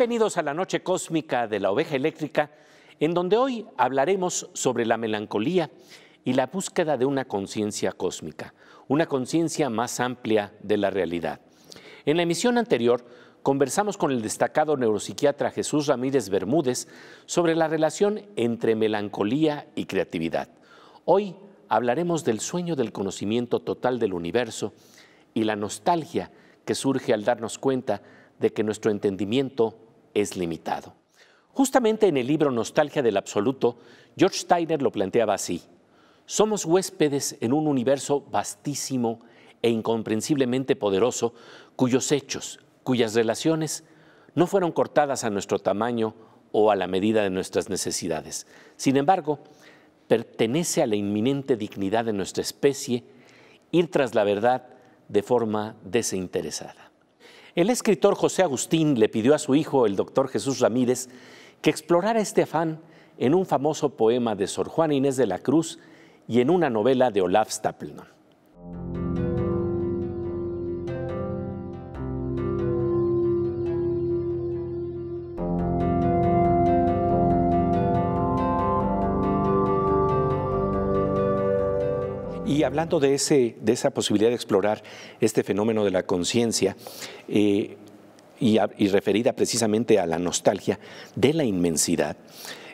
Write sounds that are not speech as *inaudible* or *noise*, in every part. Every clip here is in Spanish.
Bienvenidos a la noche cósmica de la oveja eléctrica, en donde hoy hablaremos sobre la melancolía y la búsqueda de una conciencia cósmica, una conciencia más amplia de la realidad. En la emisión anterior conversamos con el destacado neuropsiquiatra Jesús Ramírez Bermúdez sobre la relación entre melancolía y creatividad. Hoy hablaremos del sueño del conocimiento total del universo y la nostalgia que surge al darnos cuenta de que nuestro entendimiento es limitado. Justamente en el libro Nostalgia del Absoluto, George Steiner lo planteaba así. Somos huéspedes en un universo vastísimo e incomprensiblemente poderoso, cuyos hechos, cuyas relaciones no fueron cortadas a nuestro tamaño o a la medida de nuestras necesidades. Sin embargo, pertenece a la inminente dignidad de nuestra especie ir tras la verdad de forma desinteresada. El escritor José Agustín le pidió a su hijo, el doctor Jesús Ramírez, que explorara este afán en un famoso poema de Sor Juana Inés de la Cruz y en una novela de Olaf Stapledon. Y hablando de, ese, de esa posibilidad de explorar este fenómeno de la conciencia, eh, y, referida precisamente a la nostalgia de la inmensidad,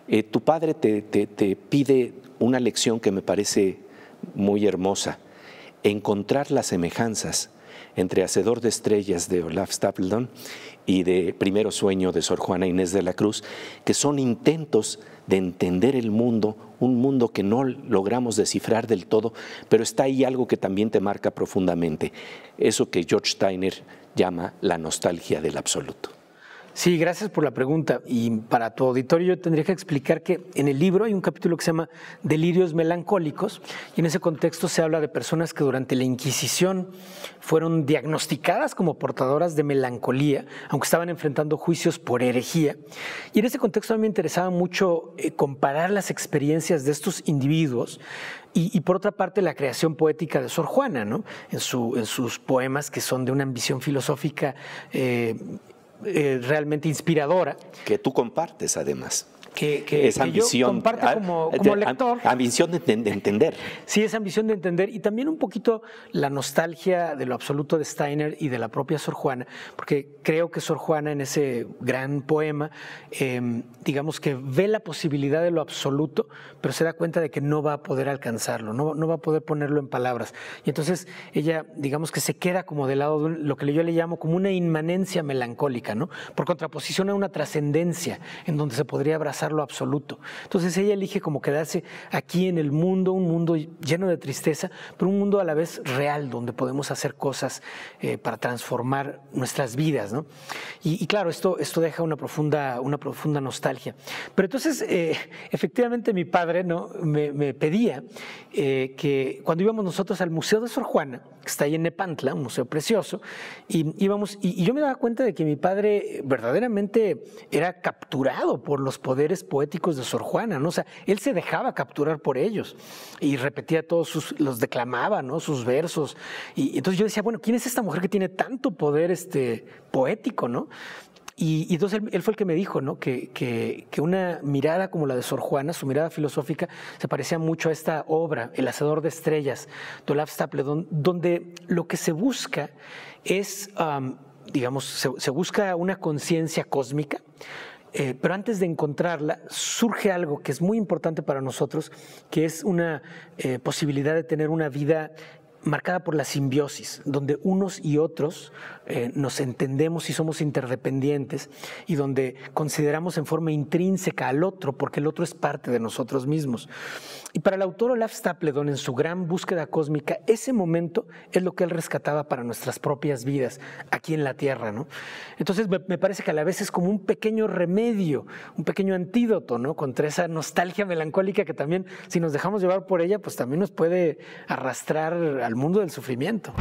eh, tu padre te pide una lección que me parece muy hermosa, encontrar las semejanzas entre Hacedor de Estrellas de Olaf Stapledon y de Primero Sueño de Sor Juana Inés de la Cruz, que son intentos de entender el mundo, un mundo que no logramos descifrar del todo, pero está ahí algo que también te marca profundamente, eso que George Steiner llama la nostalgia del absoluto. Sí, gracias por la pregunta. Y para tu auditorio yo tendría que explicar que en el libro hay un capítulo que se llama Delirios melancólicos y en ese contexto se habla de personas que durante la Inquisición fueron diagnosticadas como portadoras de melancolía, aunque estaban enfrentando juicios por herejía. Y en ese contexto a mí me interesaba mucho eh, comparar las experiencias de estos individuos y, por otra parte la creación poética de Sor Juana, ¿no? en, su, en sus poemas que son de una ambición filosófica eh, eh, realmente inspiradora. Que tú compartes además que, esa ambición, yo ah, como, lector. Ambición de, entender. Sí, esa ambición de entender y también un poquito la nostalgia de lo absoluto de Steiner y de la propia Sor Juana, porque creo que Sor Juana en ese gran poema, em, digamos que ve la posibilidad de lo absoluto, pero se da cuenta de que no va a poder alcanzarlo, no, no va a poder ponerlo en palabras. Y entonces ella, digamos que se queda como del lado de lo que yo le llamo como una inmanencia melancólica, ¿no? Por contraposición a una trascendencia en donde se podría abrazar lo absoluto. Entonces ella elige como quedarse aquí en el mundo, un mundo lleno de tristeza, pero un mundo a la vez real, donde podemos hacer cosas eh, para transformar nuestras vidas. Y, claro, esto, esto deja una profunda, una profunda nostalgia. Pero entonces, eh, efectivamente, mi padre me, pedía eh, que cuando íbamos nosotros al Museo de Sor Juana, que está ahí en Nepantla, un museo precioso, y íbamos, y, yo me daba cuenta de que mi padre verdaderamente era capturado por los poderes poéticos de Sor Juana, ¿no? O sea, él se dejaba capturar por ellos y repetía todos sus, los declamaba, ¿no? Sus versos. Y, entonces yo decía, bueno, ¿quién es esta mujer que tiene tanto poder este, poético, ¿no? Y, entonces él, fue el que me dijo, ¿no? Que, una mirada como la de Sor Juana, su mirada filosófica, se parecía mucho a esta obra, El Hacedor de Estrellas, de Olaf Stapledon, donde lo que se busca es, digamos, se, busca una conciencia cósmica, eh, pero antes de encontrarla, surge algo que es muy importante para nosotros, que es una eh, posibilidad de tener una vida marcada por la simbiosis, donde unos y otros eh, nos entendemos y somos interdependientes y donde consideramos en forma intrínseca al otro, porque el otro es parte de nosotros mismos. Y para el autor Olaf Stapledon, en su gran búsqueda cósmica, ese momento es lo que él rescataba para nuestras propias vidas aquí en la Tierra. ¿no? Entonces me, me parece que a la vez es como un pequeño remedio, un pequeño antídoto ¿no? contra esa nostalgia melancólica que también, si nos dejamos llevar por ella, pues también nos puede arrastrar al mundo del sufrimiento.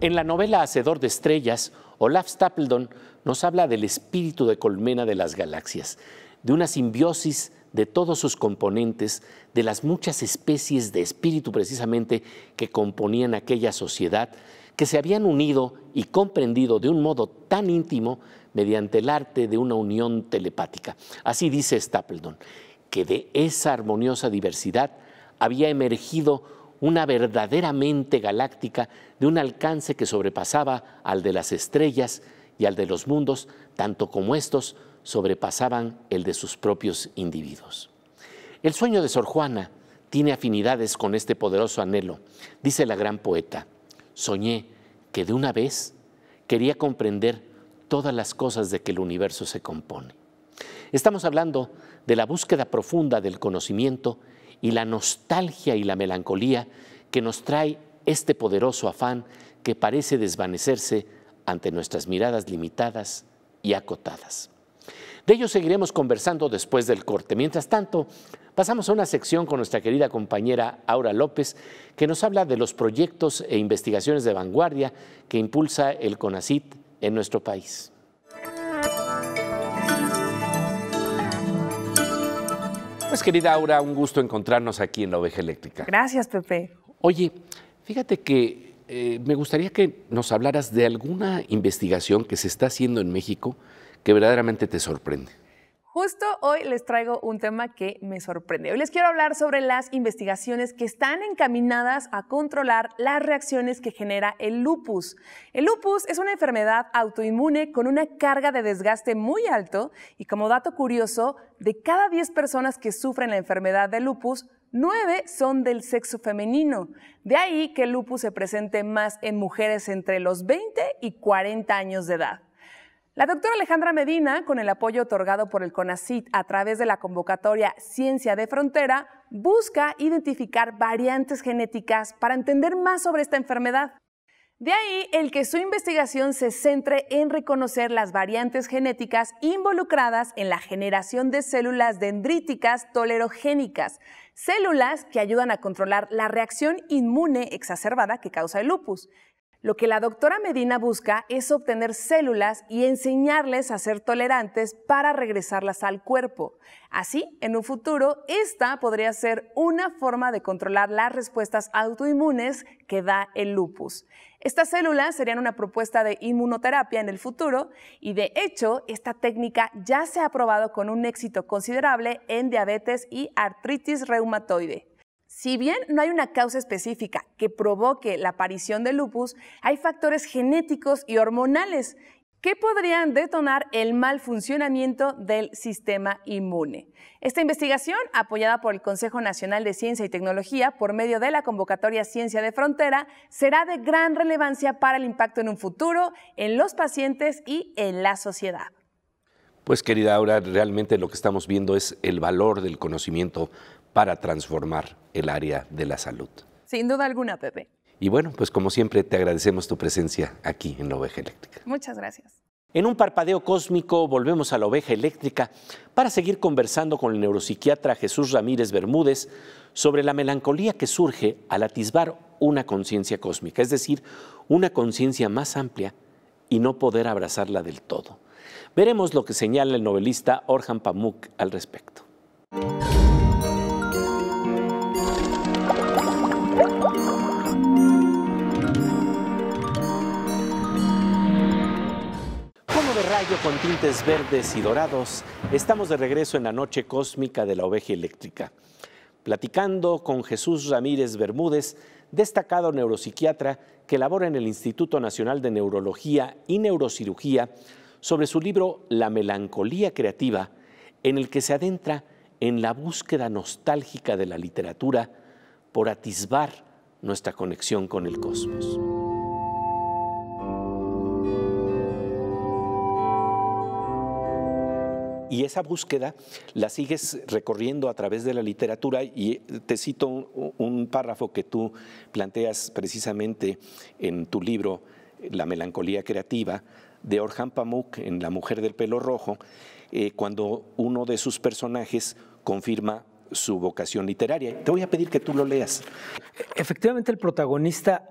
En la novela Hacedor de Estrellas, Olaf Stapledon nos habla del espíritu de colmena de las galaxias, de una simbiosis de todos sus componentes, de las muchas especies de espíritu precisamente que componían aquella sociedad, que se habían unido y comprendido de un modo tan íntimo mediante el arte de una unión telepática. Así dice Stapledon, que de esa armoniosa diversidad había emergido una verdaderamente galáctica de un alcance que sobrepasaba al de las estrellas y al de los mundos, tanto como estos sobrepasaban el de sus propios individuos. El sueño de Sor Juana tiene afinidades con este poderoso anhelo. Dice la gran poeta, soñé que de una vez quería comprender todas las cosas de que el universo se compone. Estamos hablando de la búsqueda profunda del conocimiento y la nostalgia y la melancolía que nos trae este poderoso afán que parece desvanecerse ante nuestras miradas limitadas y acotadas. De ello seguiremos conversando después del corte. Mientras tanto, pasamos a una sección con nuestra querida compañera Aura López, que nos habla de los proyectos e investigaciones de vanguardia que impulsa el CONACIT en nuestro país. Pues querida Aura, un gusto encontrarnos aquí en la Oveja Eléctrica. Gracias, Pepe. Oye, fíjate que eh, me gustaría que nos hablaras de alguna investigación que se está haciendo en México que verdaderamente te sorprende. Justo hoy les traigo un tema que me sorprende. Hoy les quiero hablar sobre las investigaciones que están encaminadas a controlar las reacciones que genera el lupus. El lupus es una enfermedad autoinmune con una carga de desgaste muy alto y como dato curioso, de cada 10 personas que sufren la enfermedad de lupus, 9 son del sexo femenino. De ahí que el lupus se presente más en mujeres entre los 20 y 40 años de edad. La doctora Alejandra Medina, con el apoyo otorgado por el CONACIT a través de la convocatoria Ciencia de Frontera, busca identificar variantes genéticas para entender más sobre esta enfermedad. De ahí el que su investigación se centre en reconocer las variantes genéticas involucradas en la generación de células dendríticas tolerogénicas, células que ayudan a controlar la reacción inmune exacerbada que causa el lupus. Lo que la doctora Medina busca es obtener células y enseñarles a ser tolerantes para regresarlas al cuerpo. Así, en un futuro, esta podría ser una forma de controlar las respuestas autoinmunes que da el lupus. Estas células serían una propuesta de inmunoterapia en el futuro y de hecho esta técnica ya se ha probado con un éxito considerable en diabetes y artritis reumatoide. Si bien no hay una causa específica que provoque la aparición de lupus, hay factores genéticos y hormonales que podrían detonar el mal funcionamiento del sistema inmune. Esta investigación, apoyada por el Consejo Nacional de Ciencia y Tecnología por medio de la convocatoria Ciencia de Frontera, será de gran relevancia para el impacto en un futuro en los pacientes y en la sociedad. Pues querida Aura, realmente lo que estamos viendo es el valor del conocimiento para transformar el área de la salud. Sin duda alguna, Pepe. Y bueno, pues como siempre te agradecemos tu presencia aquí en la Oveja Eléctrica. Muchas gracias. En un parpadeo cósmico volvemos a la Oveja Eléctrica para seguir conversando con el neuropsiquiatra Jesús Ramírez Bermúdez sobre la melancolía que surge al atisbar una conciencia cósmica, es decir, una conciencia más amplia y no poder abrazarla del todo. Veremos lo que señala el novelista Orhan Pamuk al respecto. con tintes verdes y dorados, estamos de regreso en la noche cósmica de la oveja eléctrica, platicando con Jesús Ramírez Bermúdez, destacado neuropsiquiatra que labora en el Instituto Nacional de Neurología y Neurocirugía, sobre su libro La melancolía creativa, en el que se adentra en la búsqueda nostálgica de la literatura por atisbar nuestra conexión con el cosmos. y esa búsqueda la sigues recorriendo a través de la literatura y te cito un, párrafo que tú planteas precisamente en tu libro La melancolía creativa de Orhan Pamuk en La mujer del pelo rojo, eh, cuando uno de sus personajes confirma su vocación literaria. Te voy a pedir que tú lo leas. Efectivamente, el protagonista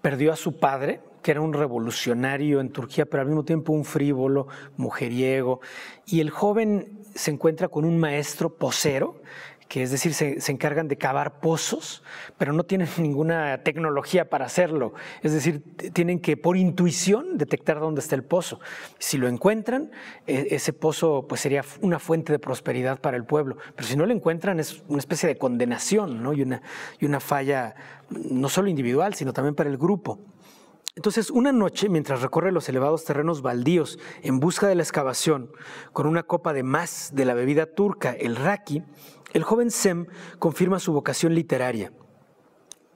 perdió a su padre, que era un revolucionario en Turquía, pero al mismo tiempo un frívolo, mujeriego. Y el joven se encuentra con un maestro posero, que es decir, se, encargan de cavar pozos, pero no tienen *laughs* ninguna tecnología para hacerlo. Es decir, tienen que por intuición detectar dónde está el pozo. Si lo encuentran, e, ese pozo pues, sería una fuente de prosperidad para el pueblo, pero si no lo encuentran es una especie de condenación ¿no? una, y una falla no solo individual, sino también para el grupo. Entonces, una noche, mientras recorre los elevados terrenos baldíos en busca de la excavación, con una copa de más de la bebida turca, el raki, el joven Sem confirma su vocación literaria.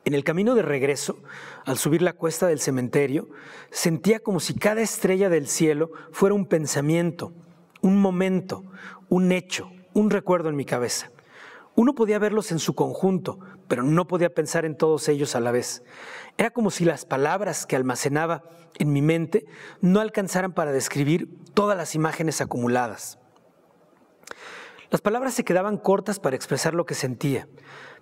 En el camino de regreso, al subir la cuesta del cementerio, sentía como si cada estrella del cielo fuera un pensamiento, un momento, un hecho, un recuerdo en mi cabeza. Uno podía verlos en su conjunto, pero no podía pensar en todos ellos a la vez. Era como si las palabras que almacenaba en mi mente no alcanzaran para describir todas las imágenes acumuladas. Las palabras se quedaban cortas para expresar lo que sentía.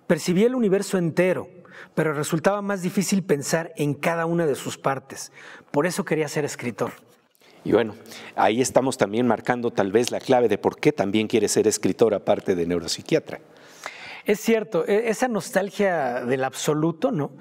Percibía el universo entero, pero resultaba más difícil pensar en cada una de sus partes. Por eso quería ser escritor. Y bueno, ahí estamos también marcando tal vez la clave de por qué también quiere ser escritor aparte de neuropsiquiatra. Es cierto, e, esa nostalgia del absoluto, ¿no?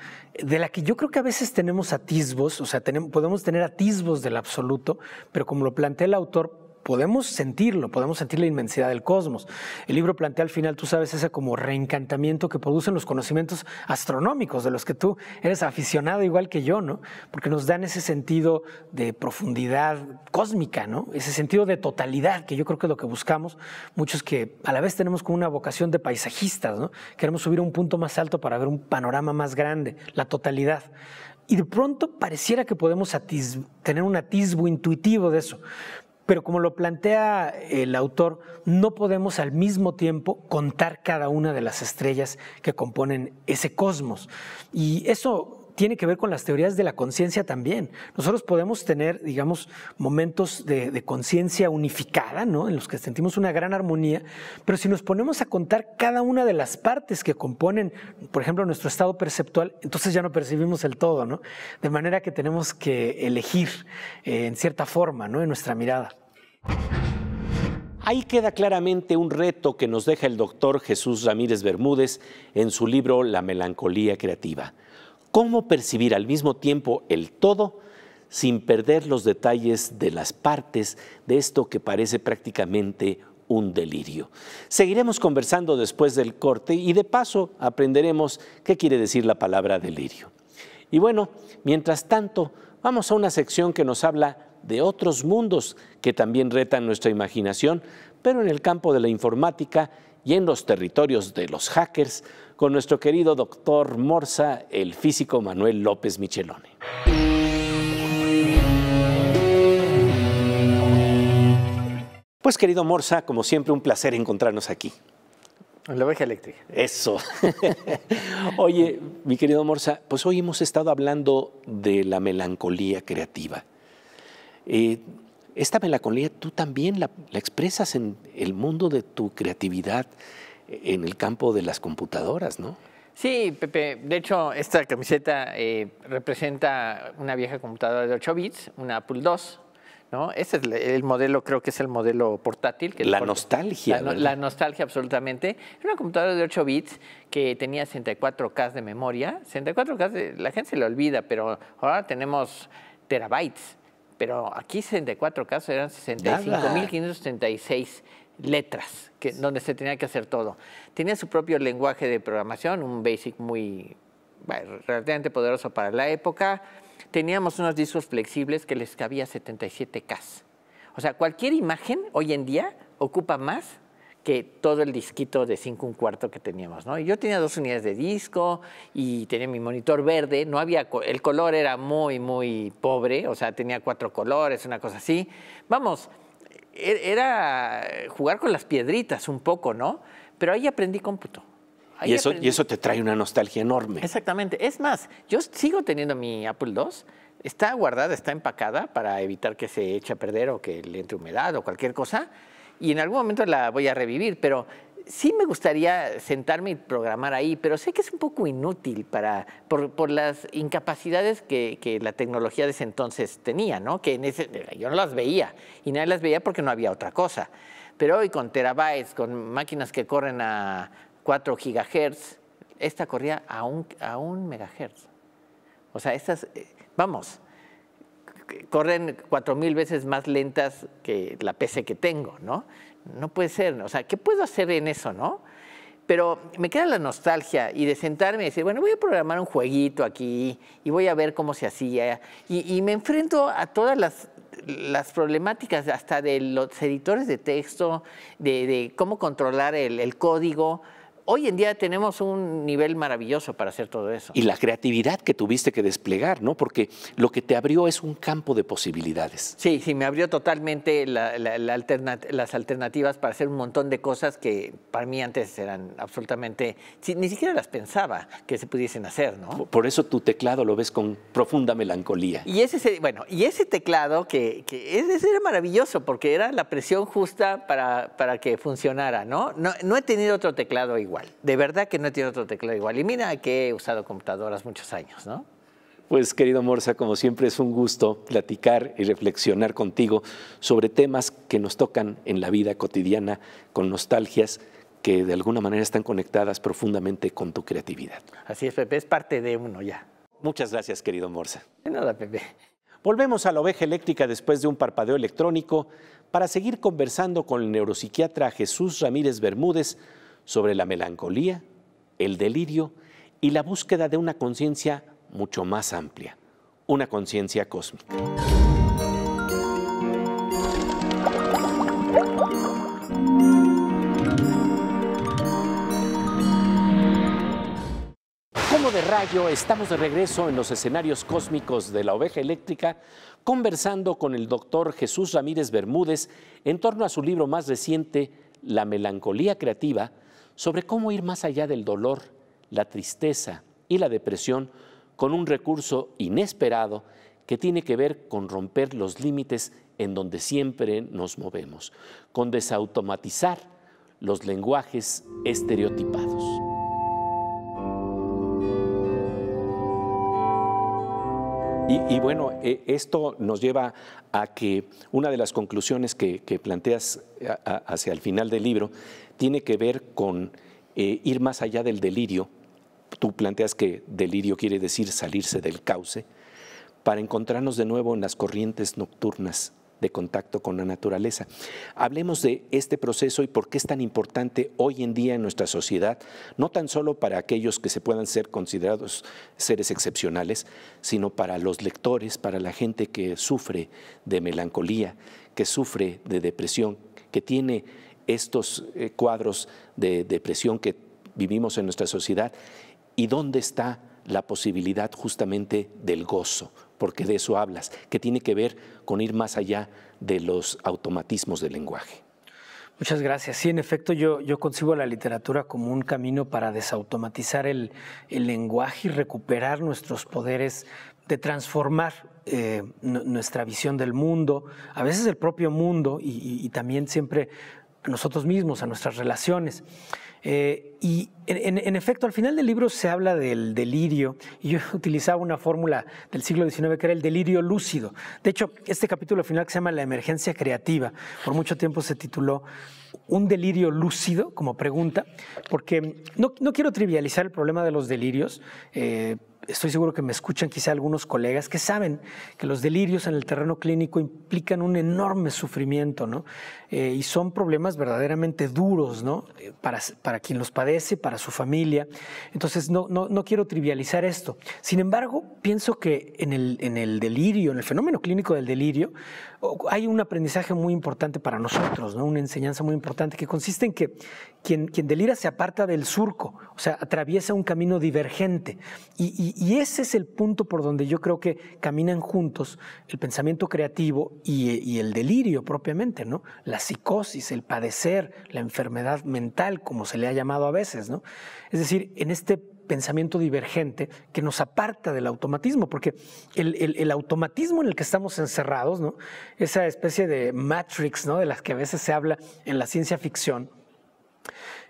De la que yo creo que a veces tenemos atisbos, o sea, podemos tener atisbos del absoluto, pero como lo plantea el autor, podemos sentirlo, podemos sentir la inmensidad del cosmos. El libro plantea al final, tú sabes, ese como reencantamiento que producen los conocimientos astronómicos, de los que tú eres aficionado igual que yo, ¿no? Porque nos dan ese sentido de profundidad cósmica, ¿no? Ese sentido de totalidad, que yo creo que es lo que buscamos muchos que a la vez tenemos como una vocación de paisajistas, ¿no? Queremos subir a un punto más alto para ver un panorama más grande, la totalidad. Y de pronto pareciera que podemos tener un atisbo intuitivo de eso, pero como lo plantea el autor, no podemos al mismo tiempo contar cada una de las estrellas que componen ese cosmos. Y eso tiene que ver con las teorías de la conciencia también. Nosotros podemos tener, digamos, momentos de, conciencia unificada, ¿no? En los que sentimos una gran armonía, pero si nos ponemos a contar cada una de las partes que componen, por ejemplo, nuestro estado perceptual, entonces ya no percibimos el todo, ¿no? De manera que tenemos que elegir eh, en cierta forma, ¿no? En nuestra mirada. Ahí queda claramente un reto que nos deja el doctor Jesús Ramírez Bermúdez en su libro La melancolía creativa cómo percibir al mismo tiempo el todo sin perder los detalles de las partes de esto que parece prácticamente un delirio. Seguiremos conversando después del corte y de paso aprenderemos qué quiere decir la palabra delirio. Y bueno, mientras tanto, vamos a una sección que nos habla de otros mundos que también retan nuestra imaginación, pero en el campo de la informática y en los territorios de los hackers con nuestro querido doctor Morsa, el físico Manuel López Michelone. Pues querido Morsa, como siempre un placer encontrarnos aquí. la oveja eléctrica. Eso. *laughs* Oye, mi querido Morsa, pues hoy hemos estado hablando de la melancolía creativa. Eh, esta melancolía tú también la, expresas en el mundo de tu creatividad, eh, en el campo de las computadoras, ¿no? Sí, Pepe. De hecho, esta camiseta eh, representa una vieja computadora de 8 bits, una Apple II. ¿no? ese es el modelo, creo que es el modelo portátil. Que la nostalgia. La, nostalgia, absolutamente. Era una computadora de 8 bits que tenía 64K de memoria. 64K, la gente se le olvida, pero ahora tenemos terabytes pero aquí 64 casos eran 65.536 letras, donde se tenía que hacer todo. Tenía su propio lenguaje de programación, un basic muy bueno, relativamente poderoso para la época. Teníamos unos discos flexibles que les cabía 77K. O sea, cualquier imagen hoy en día ocupa más que todo el disquito de 5 un cuarto que teníamos, ¿no? yo tenía dos unidades de disco y tenía mi monitor verde, no había el color era muy muy pobre, o sea, tenía cuatro colores, una cosa así. Vamos, e-, era jugar con las piedritas un poco, ¿no? Pero ahí aprendí cómputo. y eso, y eso te trae una nostalgia enorme. Exactamente. Es más, yo sigo teniendo mi Apple II, está guardada, está empacada para evitar que se eche a perder o que le entre humedad o cualquier cosa y en algún momento la voy a revivir, pero sí me gustaría sentarme y programar ahí, pero sé que es un poco inútil para, por, las incapacidades que, la tecnología de ese entonces tenía, ¿no? que en yo no las veía y nadie las veía porque no había otra cosa. Pero hoy con terabytes, con máquinas que corren a 4 gigahertz, esta corría a un, a un megahertz. O sea, estas, eh, vamos, corren cuatro 4.000 veces más lentas que la PC que tengo, ¿no? No puede ser, o sea, ¿qué puedo hacer en eso, no? Pero me queda la nostalgia y de sentarme y decir, bueno, voy a programar un jueguito aquí y voy a ver cómo se hacía. Y, me enfrento a todas las, problemáticas hasta de los editores de texto, de, cómo controlar el código, hoy en día tenemos un nivel maravilloso para hacer todo eso. Y la creatividad que tuviste que desplegar, ¿no? Porque lo que te abrió es un campo de posibilidades. Sí, sí, me abrió totalmente las alternativas para hacer un montón de cosas que para mí antes eran absolutamente, ni siquiera las pensaba que se pudiesen hacer, ¿no? Por eso tu teclado lo ves con profunda melancolía. Y ese, bueno, y ese teclado que, que ese era maravilloso porque era la presión justa para, para que funcionara, ¿no? No he tenido otro teclado igual. De verdad que no tiene otro teclado igual. Y mira que he usado computadoras muchos años, ¿no? Pues querido Morsa, como siempre es un gusto platicar y reflexionar contigo sobre temas que nos tocan en la vida cotidiana con nostalgias que de alguna manera están conectadas profundamente con tu creatividad. Así es, Pepe, es parte de uno ya. Muchas gracias, querido Morsa. De nada, Pepe. Volvemos a la oveja eléctrica después de un parpadeo electrónico para seguir conversando con el neuropsiquiatra Jesús Ramírez Bermúdez sobre la melancolía, el delirio y la búsqueda de una conciencia mucho más amplia, una conciencia cósmica. Como de rayo, estamos de regreso en los escenarios cósmicos de la oveja eléctrica, conversando con el doctor Jesús Ramírez Bermúdez en torno a su libro más reciente, La melancolía creativa, sobre cómo ir más allá del dolor, la tristeza y la depresión con un recurso inesperado que tiene que ver con romper los límites en donde siempre nos movemos, con desautomatizar los lenguajes estereotipados. Y, bueno, eh, esto nos lleva a que una de las conclusiones que, planteas eh, hacia el final del libro tiene que ver con eh, ir más allá del delirio. Tú planteas que delirio quiere decir salirse del cauce para encontrarnos de nuevo en las corrientes nocturnas de contacto con la naturaleza. Hablemos de este proceso y por qué es tan importante hoy en día en nuestra sociedad, no tan solo para aquellos que se puedan ser considerados seres excepcionales, sino para los lectores, para la gente que sufre de melancolía, que sufre de depresión, que tiene estos eh, cuadros de depresión que vivimos en nuestra sociedad y dónde está la posibilidad justamente del gozo, porque de eso hablas, que tiene que ver con ir más allá de los automatismos del lenguaje. Muchas gracias. Sí, en efecto, yo, yo concibo la literatura como un camino para desautomatizar el, lenguaje y recuperar nuestros poderes de transformar eh, nuestra visión del mundo, a veces el propio mundo y, y también siempre nosotros mismos, a nuestras relaciones. Eh, y en, efecto, al final del libro se habla del delirio, y yo *laughs* utilizaba una fórmula del siglo XIX que era el delirio lúcido. De hecho, este capítulo final que se llama La emergencia creativa, por mucho tiempo se tituló Un delirio lúcido como pregunta, porque no, quiero trivializar el problema de los delirios. Eh, estoy seguro que me escuchan quizá algunos colegas que saben que los delirios en el terreno clínico implican un enorme sufrimiento, ¿no? Eh, y son problemas verdaderamente duros, ¿no? Eh, para, para, quien los padece, para su familia. Entonces, no, no, no, quiero trivializar esto. Sin embargo, pienso que en el, en el delirio, en el fenómeno clínico del delirio, hay un aprendizaje muy importante para nosotros, ¿no? Una enseñanza muy importante que consiste en que quien, quien delira se aparta del surco, o sea, atraviesa un camino divergente. y y, ese es el punto por donde yo creo que caminan juntos el pensamiento creativo y, el delirio propiamente, ¿no? La psicosis, el padecer, la enfermedad mental, como se le ha llamado a veces, ¿no? Es decir, en este pensamiento divergente que nos aparta del automatismo, porque el, automatismo en el que estamos encerrados, ¿no? esa especie de matrix ¿no? de las que a veces se habla en la ciencia ficción,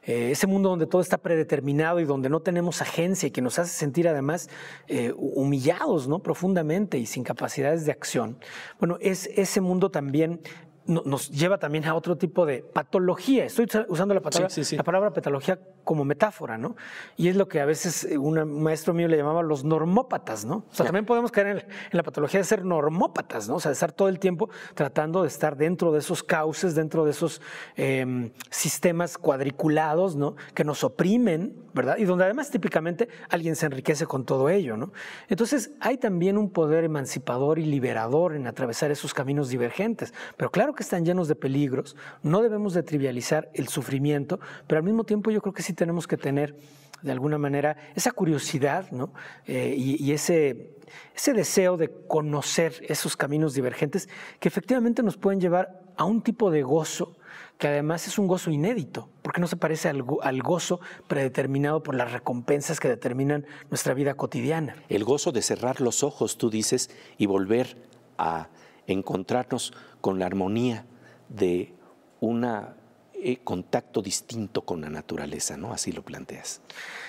eh, ese mundo donde todo está predeterminado y donde no tenemos agencia y que nos hace sentir además eh, humillados ¿no? profundamente y sin capacidades de acción, bueno, es, ese mundo también nos lleva también a otro tipo de patología. Estoy usando la, palabra, la palabra patología como metáfora, ¿no? Y es lo que a veces eh, un maestro mío le llamaba los normópatas, ¿no? O sea, también podemos caer en, la patología de ser normópatas, ¿no? O sea, de estar todo el tiempo tratando de estar dentro de esos cauces, dentro de esos em, sistemas cuadriculados, ¿no? Que nos oprimen, ¿verdad? Y donde además típicamente alguien se enriquece con todo ello, ¿no? Entonces, hay también un poder emancipador y liberador en atravesar esos caminos divergentes, pero claro que están llenos de peligros, no debemos de trivializar el sufrimiento, pero al mismo tiempo yo creo que sí tenemos que tener de alguna manera esa curiosidad ¿no? Eh, y, ese, deseo de conocer esos caminos divergentes que efectivamente nos pueden llevar a un tipo de gozo que además es un gozo inédito, porque no se parece al gozo predeterminado por las recompensas que determinan nuestra vida cotidiana. El gozo de cerrar los ojos, tú dices, y volver a encontrarnos con la armonía de una eh, contacto distinto con la naturaleza, ¿no? Así lo planteas.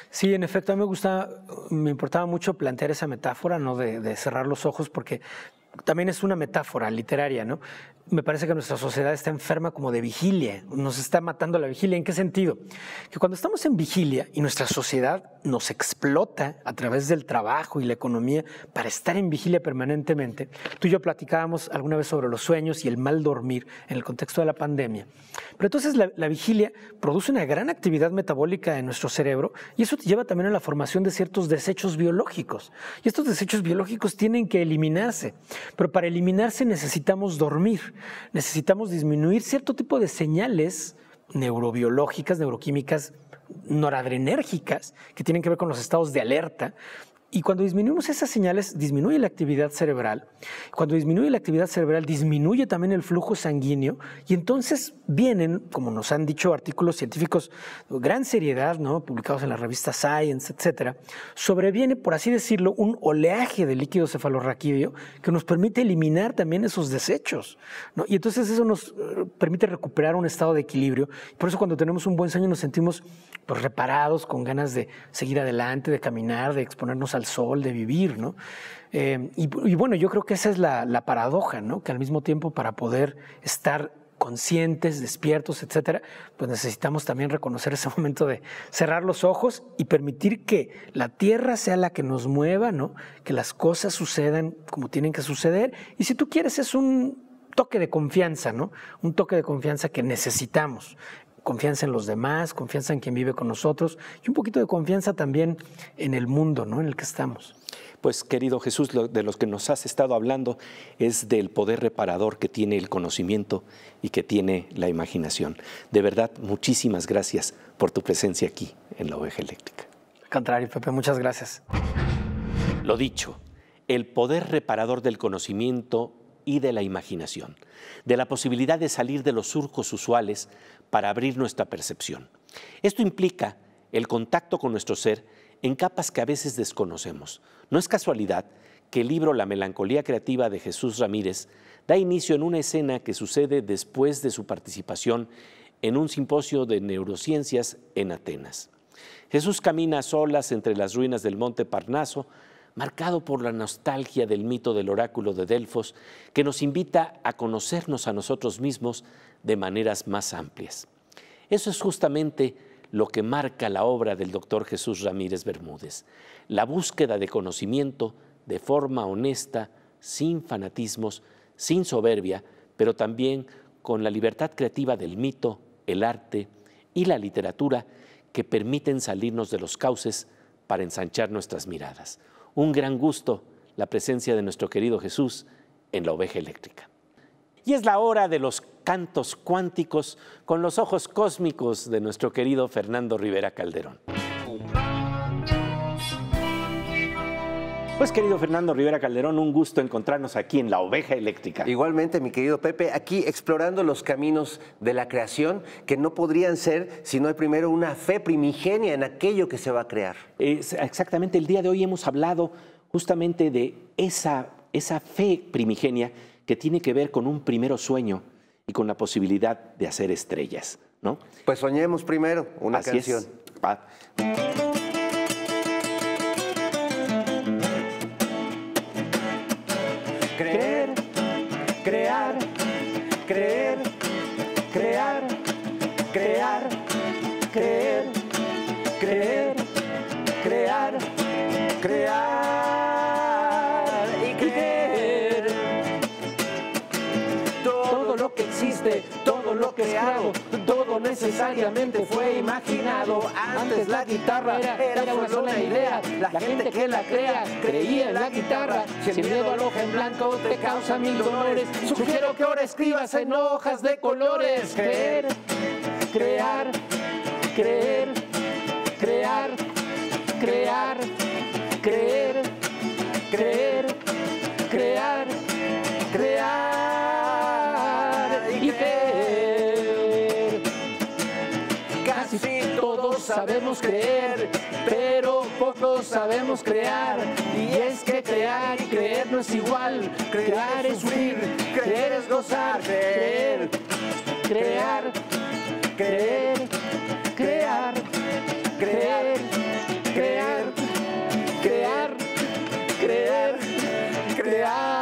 Sí, en efecto, a mí me gusta, me importaba mucho plantear esa metáfora, ¿no? de cerrar los ojos, porque también es una metáfora literaria, ¿no? me parece que nuestra sociedad está enferma como de vigilia, nos está matando la vigilia. ¿En qué sentido? Que cuando estamos en vigilia y nuestra sociedad nos explota a través del trabajo y la economía para estar en vigilia permanentemente, tú y yo platicábamos alguna vez sobre los sueños y el mal dormir en el contexto de la pandemia. Pero entonces la, vigilia produce una gran actividad metabólica en nuestro cerebro y eso lleva también a la formación de ciertos desechos biológicos. Y estos desechos biológicos tienen que eliminarse, pero para eliminarse necesitamos dormir necesitamos disminuir cierto tipo de señales neurobiológicas, neuroquímicas, noradrenérgicas, que tienen que ver con los estados de alerta, y cuando disminuimos esas señales, disminuye la actividad cerebral. Cuando disminuye la actividad cerebral, disminuye también el flujo sanguíneo. Y entonces vienen, como nos han dicho artículos científicos de gran seriedad, ¿no? publicados en la revista Science, etcétera, sobreviene, por así decirlo, un oleaje de líquido cefalorraquídeo que nos permite eliminar también esos desechos. ¿no? Y entonces eso nos eh, permite recuperar un estado de equilibrio. Por eso cuando tenemos un buen sueño nos sentimos pues, reparados, con ganas de seguir adelante, de caminar, de exponernos a sol, de vivir, ¿no? Em, y, bueno, yo creo que esa es la, la, paradoja, ¿no? Que al mismo tiempo para poder estar conscientes, despiertos, etcétera, pues necesitamos también reconocer ese *laughs* momento de cerrar los ojos y permitir que la tierra sea la que nos mueva, ¿no? Que las cosas sucedan como tienen que suceder. Y si tú quieres, es un toque de confianza, ¿no? Un toque de confianza que necesitamos confianza en los demás, confianza en quien vive con nosotros y un poquito de confianza también en el mundo ¿no? en el que estamos. Pues querido Jesús, de los que nos has estado hablando es del poder reparador que tiene el conocimiento y que tiene la imaginación. De verdad, muchísimas gracias por tu presencia aquí en la Oveja Eléctrica. Al contrario, Pepe, muchas gracias. Lo dicho, el poder reparador del conocimiento y de la imaginación, de la posibilidad de salir de los surcos usuales para abrir nuestra percepción. Esto implica el contacto con nuestro ser en capas que a veces desconocemos. No es casualidad que el libro La melancolía creativa de Jesús Ramírez da inicio en una escena que sucede después de su participación en un simposio de neurociencias en Atenas. Jesús camina a solas entre las ruinas del monte Parnaso marcado por la nostalgia del mito del oráculo de Delfos, que nos invita a conocernos a nosotros mismos de maneras más amplias. Eso es justamente lo que marca la obra del doctor Jesús Ramírez Bermúdez, la búsqueda de conocimiento de forma honesta, sin fanatismos, sin soberbia, pero también con la libertad creativa del mito, el arte y la literatura que permiten salirnos de los cauces para ensanchar nuestras miradas un gran gusto la presencia de nuestro querido Jesús en la oveja eléctrica. Y es la hora de los cantos cuánticos con los ojos cósmicos de nuestro querido Fernando Rivera Calderón. Pues querido Fernando Rivera Calderón, un gusto encontrarnos aquí en La Oveja Eléctrica. Igualmente, mi querido Pepe, aquí explorando los caminos de la creación que no podrían ser si no hay primero una fe primigenia en aquello que se va a crear. exactamente, el día de hoy hemos hablado justamente de esa, esa fe primigenia que tiene que ver con un primero sueño y con la posibilidad de hacer estrellas, ¿no? Pues soñemos primero una Así canción. todo necesariamente fue imaginado. Antes la guitarra era, era una idea, la, gente que la crea creía en la guitarra. Si el miedo al hoja en blanco te causa mil dolores, sugiero que ahora escribas en hojas de colores. Creer, crear, creer, crear, crear, creer. creer sabemos creer, pero pocos sabemos crear. Y es que crear y creer no es igual. Crear es huir, creer es gozar, creer, crear, creer, crear, creer, crear, crear, creer, crear.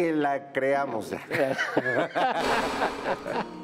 que la creamos. *laughs*